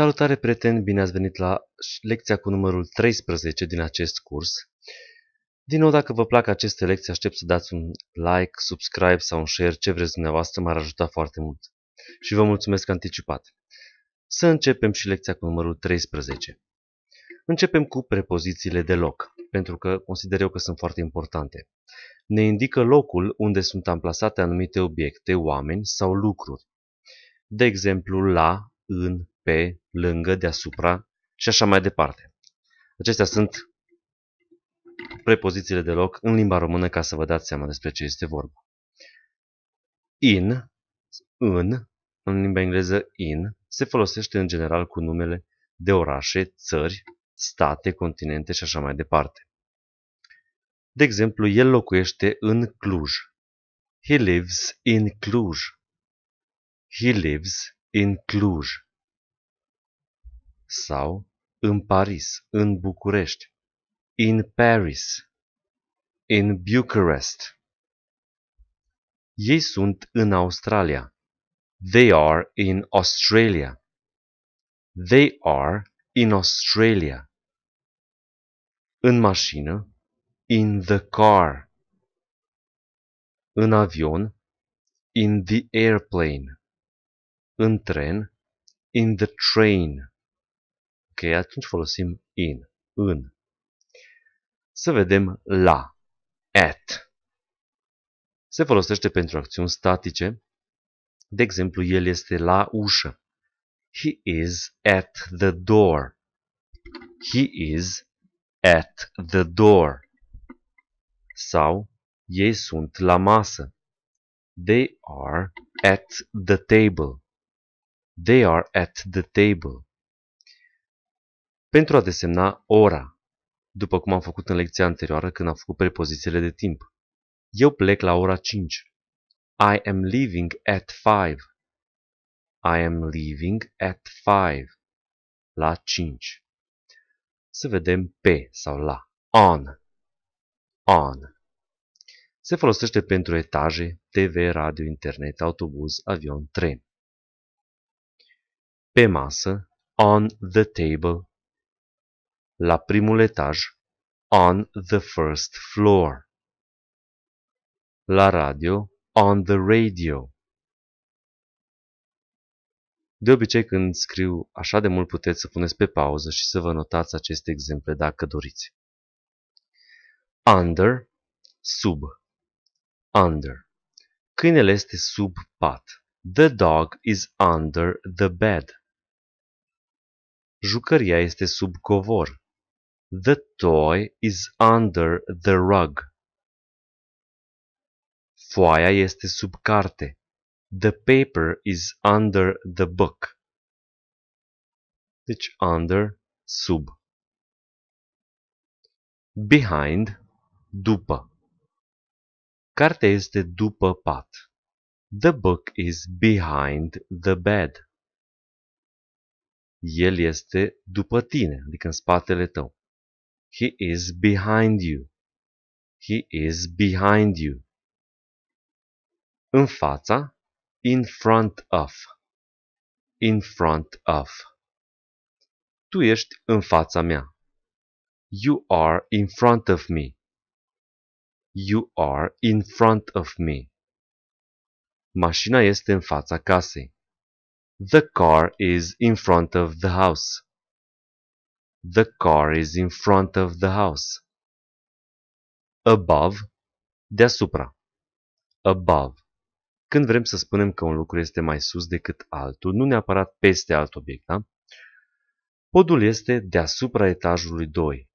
Salutare, prieteni! Bine ați venit la lecția cu numărul 13 din acest curs. Din nou, dacă vă plac aceste lecții, aștept să dați un like, subscribe sau un share, ce vreți dumneavoastră, m-ar ajuta foarte mult. Și vă mulțumesc anticipat. Să începem și lecția cu numărul 13. Începem cu prepozițiile de loc, pentru că consider eu că sunt foarte importante. Ne indică locul unde sunt amplasate anumite obiecte, oameni sau lucruri. De exemplu, la, în, pe, lângă, deasupra și așa mai departe. Acestea sunt prepozițiile de loc în limba română ca să vă dați seama despre ce este vorba. In, în, în limba engleză in, se folosește în general cu numele de orașe, țări, state, continente și așa mai departe. De exemplu, el locuiește în Cluj. He lives in Cluj. He lives in Cluj sau în Paris, în București, in Paris, in Bucharest. Ei sunt în Australia. They are in Australia. They are in Australia. În mașină, in the car. În avion, in the airplane. În tren, in the train. Ok, atunci folosim in, în. Să vedem la, at. Se folosește pentru acțiuni statice. De exemplu, el este la ușă. He is at the door. He is at the door. Sau ei sunt la masă. They are at the table. They are at the table pentru a desemna ora, după cum am făcut în lecția anterioară când am făcut prepozițiile de timp. Eu plec la ora 5. I am leaving at 5. I am leaving at 5. La 5. Să vedem pe sau la. On. On. Se folosește pentru etaje, TV, radio, internet, autobuz, avion, tren. Pe masă, on the table, la primul etaj, on the first floor. La radio, on the radio. De obicei când scriu așa de mult puteți să puneți pe pauză și să vă notați aceste exemple dacă doriți. Under, sub, under. Câinele este sub pat. The dog is under the bed. Jucăria este sub covor. The toy is under the rug. Foaia este sub carte. The paper is under the book. Deci under, sub. Behind, după. Cartea este după pat. The book is behind the bed. El este după tine, adică în spatele tău. He is behind you. He is behind you. În fața, in front of. In front of. Tu ești în fața mea. You are in front of me. You are in front of me. Mașina este în fața casei. The car is in front of the house. The car is in front of the house. Above, deasupra. Above. Când vrem să spunem că un lucru este mai sus decât altul, nu neapărat peste alt obiect, da? Podul este deasupra etajului 2.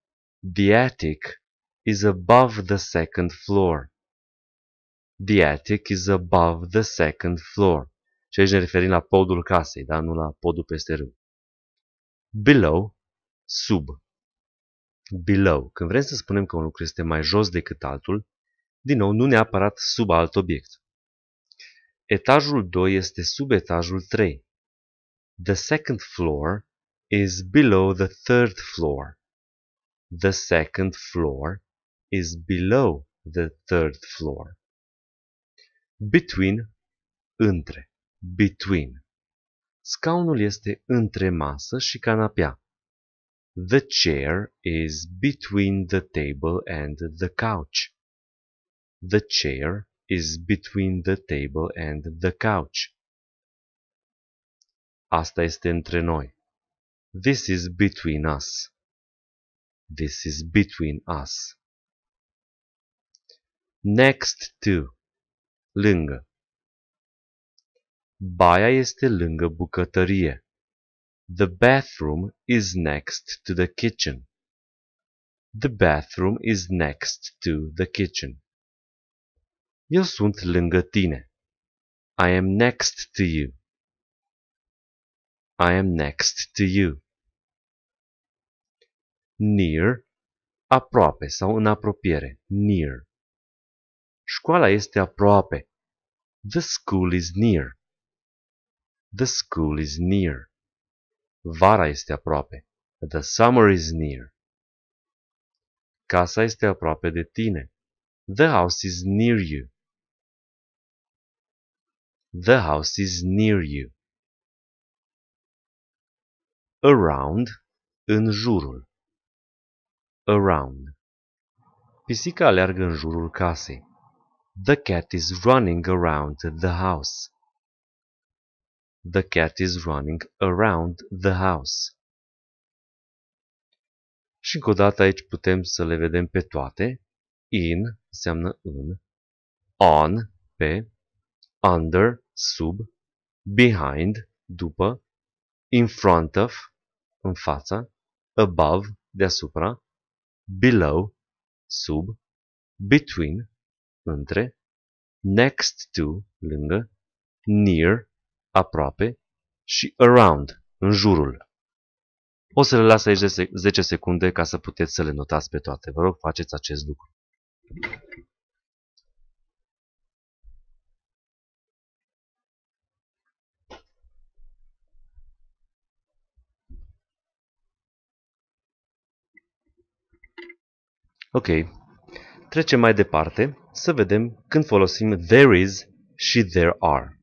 The attic is above the second floor. The attic is above the second floor. Și aici ne referim la podul casei, da? nu la podul peste râu. Below sub, below. Când vrem să spunem că un lucru este mai jos decât altul, din nou, nu neapărat sub alt obiect. Etajul 2 este sub etajul 3. The second floor is below the third floor. The second floor is below the third floor. Between, între, between. Scaunul este între masă și canapea. The chair is between the table and the couch. The chair is between the table and the couch. Asta este între noi. This is between us. This is between us. Next to. Lângă. Baia este lângă bucătărie. The bathroom is next to the kitchen. The bathroom is next to the kitchen. Eu sunt lângă tine. I am next to you. I am next to you. Near, aproape sau în apropiere. Near. Școala este aproape. The school is near. The school is near. Vara este aproape. The summer is near. Casa este aproape de tine. The house is near you. The house is near you. Around, în jurul. Around. Pisica aleargă în jurul casei. The cat is running around the house. The cat is running around the house. Și încă o dată aici putem să le vedem pe toate. In înseamnă în, on pe, under sub, behind după, in front of în fața, above deasupra, below sub, between între, next to lângă, near aproape și around, în jurul. O să le las aici 10 secunde ca să puteți să le notați pe toate. Vă rog, faceți acest lucru. Ok. Trecem mai departe să vedem când folosim there is și there are.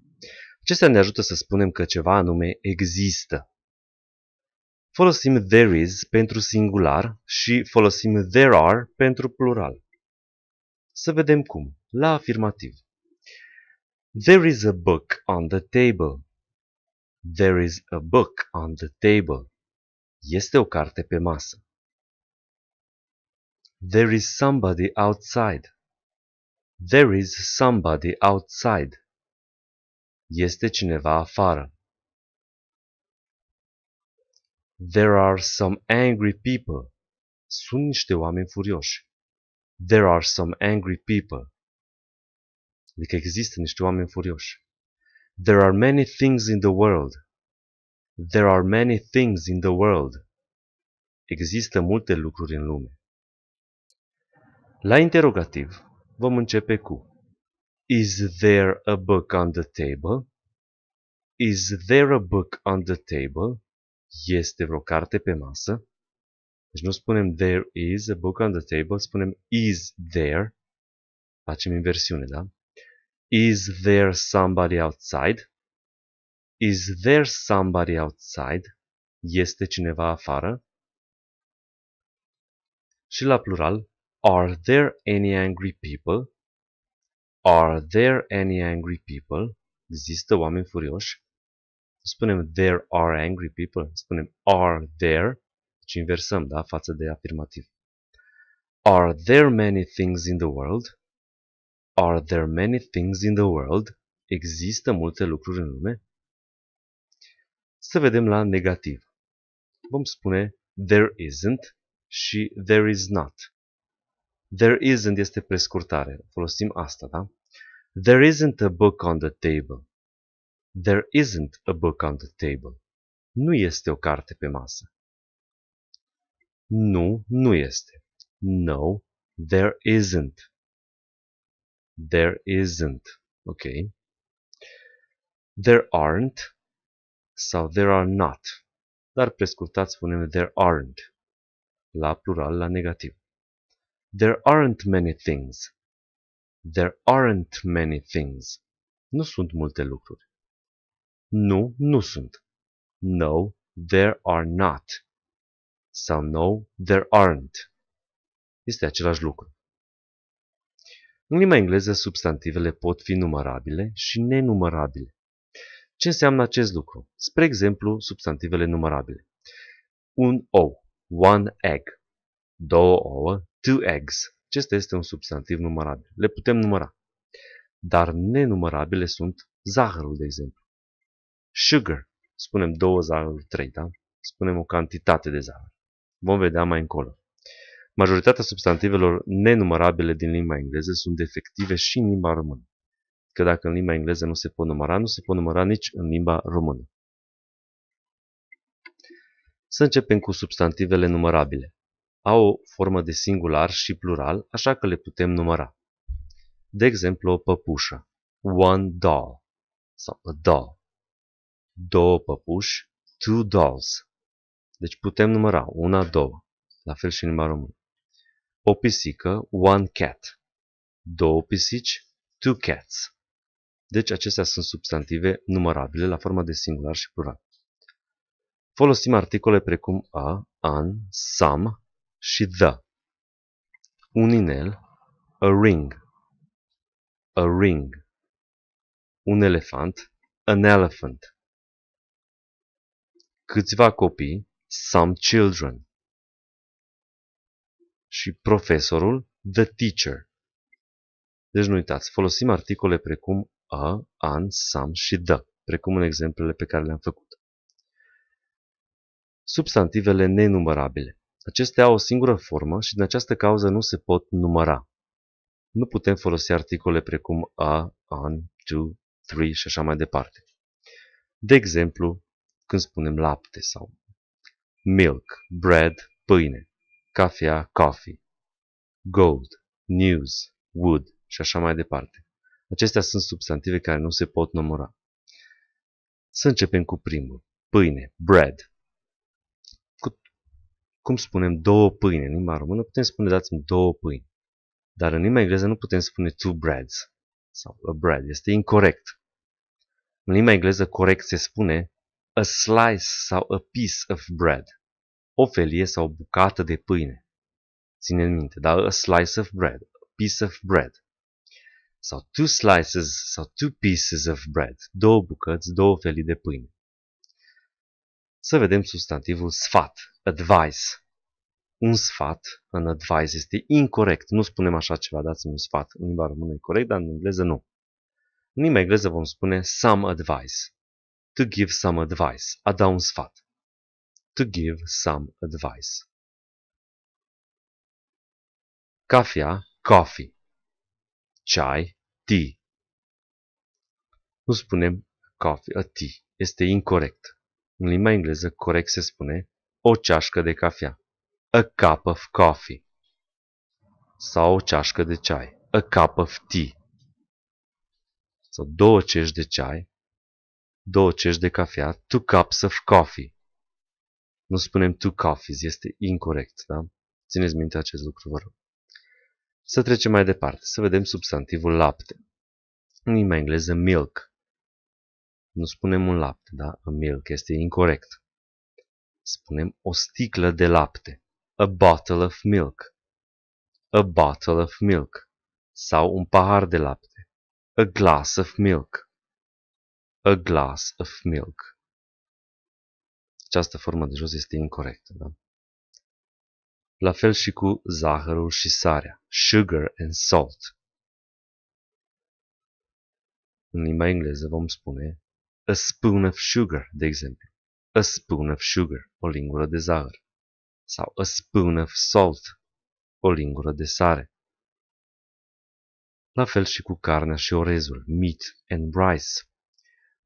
Acestea ne ajută să spunem că ceva anume există. Folosim there is pentru singular și folosim there are pentru plural. Să vedem cum. La afirmativ. There is a book on the table. There is a book on the table. Este o carte pe masă. There is somebody outside. There is somebody outside. Este cineva afară. There are some angry people. Sunt niște oameni furioși. There are some angry people. Adică există niște oameni furioși. There are many things in the world. There are many things in the world. Există multe lucruri în lume. La interogativ vom începe cu Is there a book on the table? Is there a book on the table? Este vreo carte pe masă? Deci nu spunem there is a book on the table, spunem is there. Facem inversiune, da? Is there somebody outside? Is there somebody outside? Este cineva afară? Și la plural, are there any angry people? Are there any angry people? Există oameni furioși? Spunem there are angry people, spunem are there, deci inversăm, da, față de afirmativ. Are there many things in the world? Are there many things in the world? Există multe lucruri în lume? Să vedem la negativ. Vom spune there isn't și there is not. There isn't este prescurtare. Folosim asta, da? There isn't a book on the table. There isn't a book on the table. Nu este o carte pe masă. Nu, nu este. No, there isn't. There isn't. Ok. There aren't sau there are not. Dar prescurtat spunem there aren't. La plural, la negativ. There aren't many things. There aren't many things. Nu sunt multe lucruri. Nu, nu sunt. No, there are not. Sau no, there aren't. Este același lucru. În limba engleză, substantivele pot fi numărabile și nenumărabile. Ce înseamnă acest lucru? Spre exemplu, substantivele numărabile. Un ou, one egg. Două ouă, two eggs. Acesta este un substantiv numărabil. Le putem număra. Dar nenumărabile sunt zahărul, de exemplu. Sugar. Spunem două zahăruri, trei, da? Spunem o cantitate de zahăr. Vom vedea mai încolo. Majoritatea substantivelor nenumărabile din limba engleză sunt defective și în limba română. Că dacă în limba engleză nu se pot număra, nu se pot număra nici în limba română. Să începem cu substantivele numărabile au formă de singular și plural, așa că le putem număra. De exemplu, o păpușă, one doll sau a doll, două păpuși, two dolls. Deci putem număra una, două, la fel și în limba română. O pisică, one cat, două pisici, two cats. Deci acestea sunt substantive numărabile la forma de singular și plural. Folosim articole precum a, an, some, și the. Da, un inel, a ring, a ring. Un elefant, an elephant. Câțiva copii, some children. Și profesorul, the teacher. Deci nu uitați, folosim articole precum a, an, some și the, precum în exemplele pe care le-am făcut. Substantivele nenumărabile. Acestea au o singură formă și din această cauză nu se pot număra. Nu putem folosi articole precum a, an, to, three și așa mai departe. De exemplu, când spunem lapte sau milk, bread, pâine, cafea, coffee, gold, news, wood și așa mai departe. Acestea sunt substantive care nu se pot număra. Să începem cu primul. Pâine, bread cum spunem două pâini în limba română, putem spune dați-mi două pâini. Dar în limba engleză nu putem spune two breads sau a bread. Este incorrect. În limba engleză corect se spune a slice sau a piece of bread. O felie sau o bucată de pâine. Ține minte, dar a slice of bread, a piece of bread. Sau two slices sau two pieces of bread. Două bucăți, două felii de pâine. Să vedem substantivul sfat, advice. Un sfat, an advice, este incorrect. Nu spunem așa ceva, dați-mi un sfat. În limba română e corect, dar în engleză nu. În limba engleză vom spune some advice. To give some advice. A da un sfat. To give some advice. Cafea, coffee. Ceai, tea. Nu spunem coffee, a tea. Este incorrect. În limba engleză, corect se spune o ceașcă de cafea. A cup of coffee. Sau o ceașcă de ceai. A cup of tea. Sau două cești de ceai, două cești de cafea, two cups of coffee. Nu spunem two coffees, este incorrect, da? Țineți minte acest lucru, vă rog. Să trecem mai departe, să vedem substantivul lapte. În limba engleză, milk nu spunem un lapte, da? A milk este incorrect. Spunem o sticlă de lapte. A bottle of milk. A bottle of milk. Sau un pahar de lapte. A glass of milk. A glass of milk. Această formă de jos este incorrectă, da? La fel și cu zahărul și sarea. Sugar and salt. În limba engleză vom spune a spoon of sugar, de exemplu. A spoon of sugar, o lingură de zahăr. Sau a spoon of salt, o lingură de sare. La fel și cu carnea și orezul, meat and rice.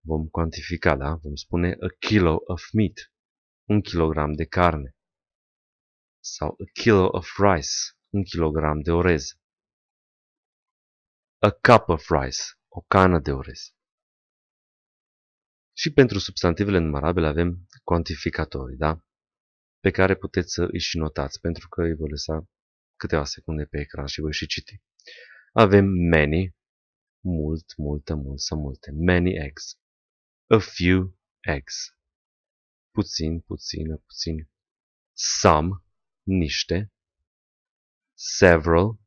Vom cuantifica, da? Vom spune a kilo of meat, un kilogram de carne. Sau a kilo of rice, un kilogram de orez. A cup of rice, o cană de orez. Și pentru substantivele numărabile avem cuantificatorii, da? Pe care puteți să îi și notați, pentru că îi voi lăsa câteva secunde pe ecran și voi și citi. Avem many, mult, multă, mult sau multe. Many eggs. A few eggs. Puțin, puțin puțin. Some, niște. Several,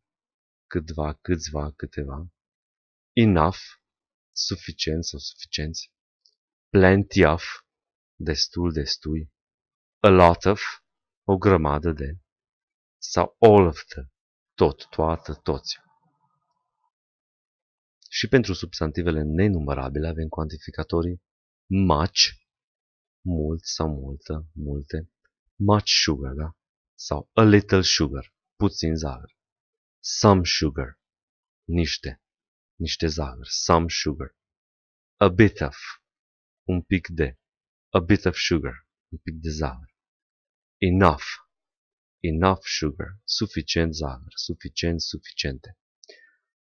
câtva, câțiva, câteva. Enough, suficient sau suficienți plenty of, destul, destui, a lot of, o grămadă de, sau all of the, tot, toată, toți. Și pentru substantivele nenumărabile avem cuantificatorii much, mult sau multă, multe, much sugar, da? sau a little sugar, puțin zahăr, some sugar, niște, niște zahăr, some sugar, a bit of, un pic de, a bit of sugar, un pic de zahăr. Enough, enough sugar, suficient zahăr, suficient, suficiente.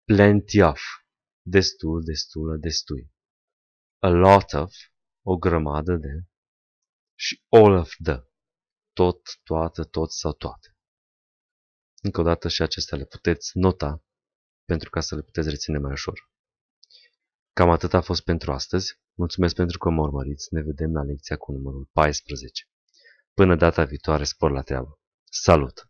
Plenty of, destul, destulă, destui. A lot of, o grămadă de, și all of the, tot, toată, tot sau toate. Încă o dată și acestea le puteți nota pentru ca să le puteți reține mai ușor. Cam atât a fost pentru astăzi. Mulțumesc pentru că mă urmăriți. Ne vedem la lecția cu numărul 14. Până data viitoare, spor la treabă. Salut!